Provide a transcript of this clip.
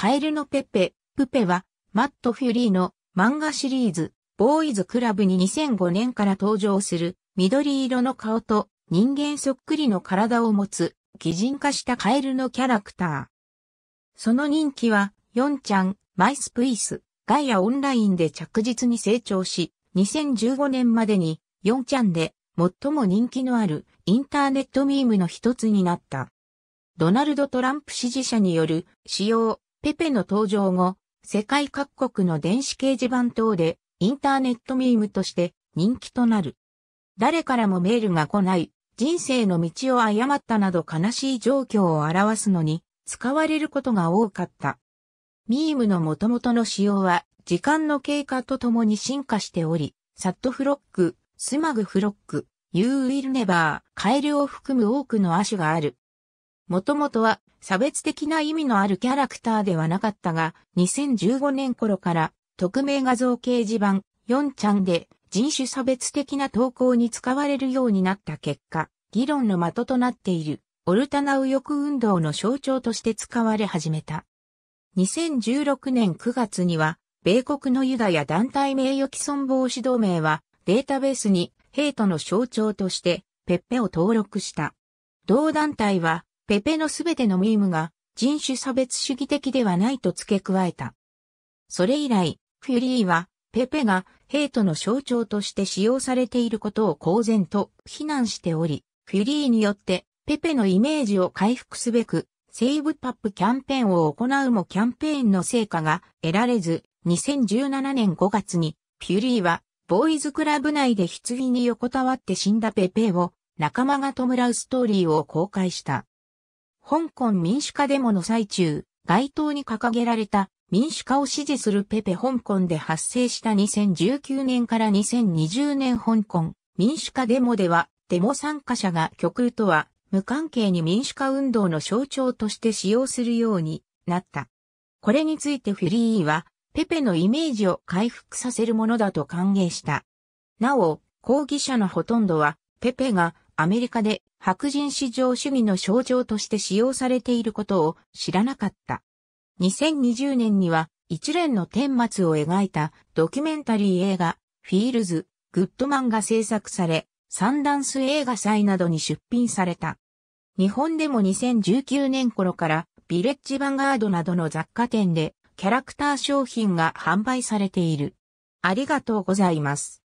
カエルのペペ、プペは、マット・フュリーの漫画シリーズ、ボーイズクラブに2005年から登場する、緑色の顔と人間そっくりの体を持つ、擬人化したカエルのキャラクター。その人気は、ヨンちゃん、マイスプイス、ガイアオンラインで着実に成長し、2015年までに、ヨンちゃんで最も人気のあるインターネットミームの一つになった。ドナルド・トランプ支持者による使用、ペペの登場後、世界各国の電子掲示板等でインターネットミームとして人気となる。誰からもメールが来ない、人生の道を誤ったなど悲しい状況を表すのに使われることが多かった。ミームの元々の仕様は時間の経過とともに進化しており、サットフロック、スマグフロック、ユーウィルネバー、カエルを含む多くの亜種がある。もともとは差別的な意味のあるキャラクターではなかったが、2015年頃から匿名画像掲示板、4ちゃんで人種差別的な投稿に使われるようになった結果、議論の的となっているオルタナ右翼運動の象徴として使われ始めた。2016年9月には、米国のユダヤ団体名誉毀損防止同盟は、データベースにヘイトの象徴として、ペッペを登録した。同団体は、ペペのすべてのミームが人種差別主義的ではないと付け加えた。それ以来、フュリーはペペがヘイトの象徴として使用されていることを公然と非難しており、フュリーによってペペのイメージを回復すべく、セイブパップキャンペーンを行うもキャンペーンの成果が得られず、2017年5月に、フュリーは、ボーイズクラブ内で棺に横たわって死んだペペを仲間が弔うストーリーを公開した。香港民主化デモの最中、街頭に掲げられた民主化を支持するペペ香港で発生した2019年から2020年香港民主化デモでは、デモ参加者が極右とは無関係に民主化運動の象徴として使用するようになった。これについてフリーは、ペペのイメージを回復させるものだと歓迎した。なお、抗議者のほとんどは、ペペがアメリカで白人至上主義の象徴として使用されていることを知らなかった。2020年には一連の顛末を描いたドキュメンタリー映画フィールズ・グッドマンが制作され、サンダンス映画祭などに出品された。日本でも2019年頃からビレッジヴァンガードなどの雑貨店でキャラクター商品が販売されている。ありがとうございます。